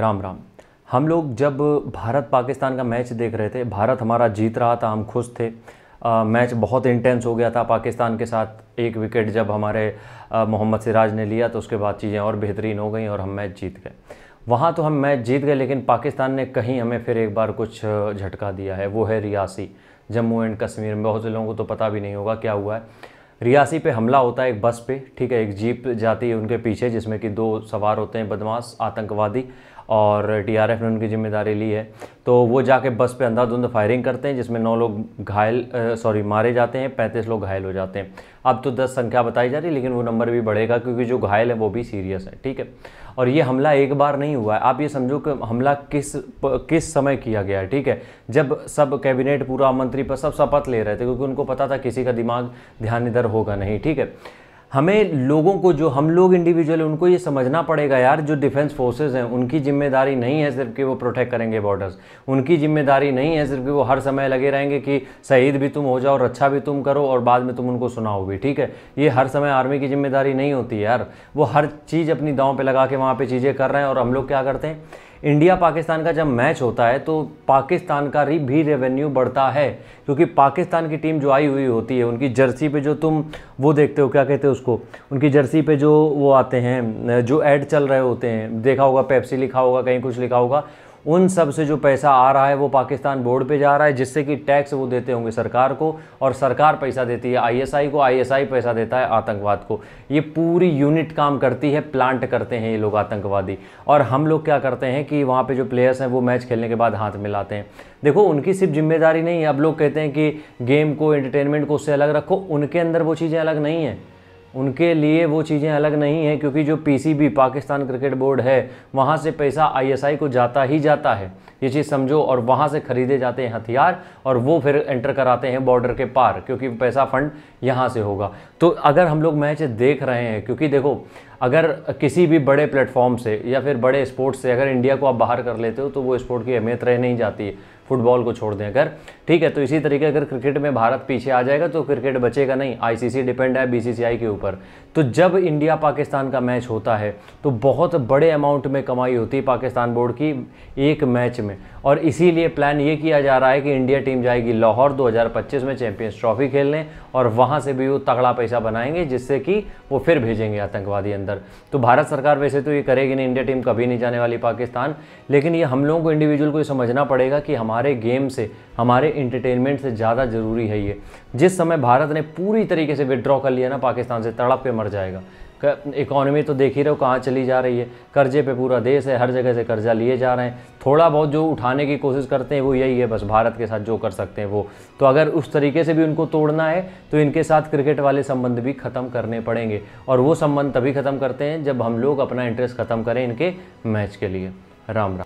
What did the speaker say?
राम राम हम लोग जब भारत पाकिस्तान का मैच देख रहे थे भारत हमारा जीत रहा था हम खुश थे आ, मैच बहुत इंटेंस हो गया था पाकिस्तान के साथ एक विकेट जब हमारे मोहम्मद सिराज ने लिया तो उसके बाद चीज़ें और बेहतरीन हो गई और हम मैच जीत गए वहाँ तो हम मैच जीत गए लेकिन पाकिस्तान ने कहीं हमें फिर एक बार कुछ झटका दिया है वो है रियासी जम्मू एंड कश्मीर में बहुत से लोगों को तो पता भी नहीं होगा क्या हुआ है रियासी पे हमला होता है एक बस पे ठीक है एक जीप जाती है उनके पीछे जिसमें कि दो सवार होते हैं बदमाश आतंकवादी और डीआरएफ ने उनकी जिम्मेदारी ली है तो वो जाके बस पे अंधाधुंध फायरिंग करते हैं जिसमें नौ लोग घायल सॉरी मारे जाते हैं पैंतीस लोग घायल हो जाते हैं अब तो दस संख्या बताई जा रही है लेकिन वो नंबर भी बढ़ेगा क्योंकि जो घायल है वो भी सीरियस है ठीक है और ये हमला एक बार नहीं हुआ है आप ये समझो कि हमला किस प, किस समय किया गया है ठीक है जब सब कैबिनेट पूरा मंत्री पर सब शपथ ले रहे थे क्योंकि उनको पता था किसी का दिमाग ध्यान इधर होगा नहीं ठीक है हमें लोगों को जो हम लोग इंडिविजुअल उनको ये समझना पड़ेगा यार जो डिफेंस फोर्सेज हैं उनकी जिम्मेदारी नहीं है सिर्फ कि वो प्रोटेक्ट करेंगे बॉर्डर्स उनकी जिम्मेदारी नहीं है सिर्फ कि वो हर समय लगे रहेंगे कि शहीद भी तुम हो जाओ और अच्छा भी तुम करो और बाद में तुम उनको सुनाओ भी ठीक है ये हर समय आर्मी की जिम्मेदारी नहीं होती यार वो हर चीज़ अपनी दाँव पर लगा के वहाँ पर चीज़ें कर रहे हैं और हम लोग क्या करते हैं इंडिया पाकिस्तान का जब मैच होता है तो पाकिस्तान का भी रेवेन्यू बढ़ता है क्योंकि पाकिस्तान की टीम जो आई हुई होती है उनकी जर्सी पे जो तुम वो देखते हो क्या कहते हो उसको उनकी जर्सी पे जो वो आते हैं जो ऐड चल रहे होते हैं देखा होगा पेप्सी लिखा होगा कहीं कुछ लिखा होगा उन सब से जो पैसा आ रहा है वो पाकिस्तान बोर्ड पे जा रहा है जिससे कि टैक्स वो देते होंगे सरकार को और सरकार पैसा देती है आईएसआई को आईएसआई पैसा देता है आतंकवाद को ये पूरी यूनिट काम करती है प्लांट करते हैं ये लोग आतंकवादी और हम लोग क्या करते हैं कि वहाँ पर जो प्लेयर्स हैं वो मैच खेलने के बाद हाथ मिलाते हैं देखो उनकी सिर्फ जिम्मेदारी नहीं है अब लोग कहते हैं कि गेम को एंटरटेनमेंट को उससे अलग रखो उनके अंदर वो चीज़ें अलग नहीं हैं उनके लिए वो चीज़ें अलग नहीं हैं क्योंकि जो पीसीबी पाकिस्तान क्रिकेट बोर्ड है वहाँ से पैसा आईएसआई को जाता ही जाता है ये चीज़ समझो और वहाँ से ख़रीदे जाते हैं हथियार और वो फिर एंटर कराते हैं बॉर्डर के पार क्योंकि पैसा फंड यहाँ से होगा तो अगर हम लोग मैच देख रहे हैं क्योंकि देखो अगर किसी भी बड़े प्लेटफॉर्म से या फिर बड़े स्पोर्ट्स से अगर इंडिया को आप बाहर कर लेते हो तो वो स्पोर्ट की अहमियत रह नहीं जाती है फुटबॉल को छोड़ दें अगर ठीक है तो इसी तरीके अगर क्रिकेट में भारत पीछे आ जाएगा तो क्रिकेट बचेगा नहीं आईसीसी डिपेंड है बीसीसीआई के ऊपर तो जब इंडिया पाकिस्तान का मैच होता है तो बहुत बड़े अमाउंट में कमाई होती है पाकिस्तान बोर्ड की एक मैच में और इसीलिए प्लान ये किया जा रहा है कि इंडिया टीम जाएगी लाहौर 2025 में चैंपियंस ट्रॉफी खेलने और वहाँ से भी वो तगड़ा पैसा बनाएंगे जिससे कि वो फिर भेजेंगे आतंकवादी अंदर अंदर तो भारत सरकार वैसे तो ये करेगी नहीं इंडिया टीम कभी नहीं जाने वाली पाकिस्तान लेकिन ये हम लोगों को इंडिविजुअल को समझना पड़ेगा कि हमारे गेम से हमारे इंटरटेनमेंट से ज़्यादा ज़रूरी है ये जिस समय भारत ने पूरी तरीके से विड्रॉ कर लिया ना पाकिस्तान से तड़प के मर जाएगा इकोनॉमी तो देख ही रहे हो कहाँ चली जा रही है कर्जे पे पूरा देश है हर जगह से कर्जा लिए जा रहे हैं थोड़ा बहुत जो उठाने की कोशिश करते हैं वो यही है बस भारत के साथ जो कर सकते हैं वो तो अगर उस तरीके से भी उनको तोड़ना है तो इनके साथ क्रिकेट वाले संबंध भी ख़त्म करने पड़ेंगे और वो संबंध तभी ख़त्म करते हैं जब हम लोग अपना इंटरेस्ट ख़त्म करें इनके मैच के लिए राम राम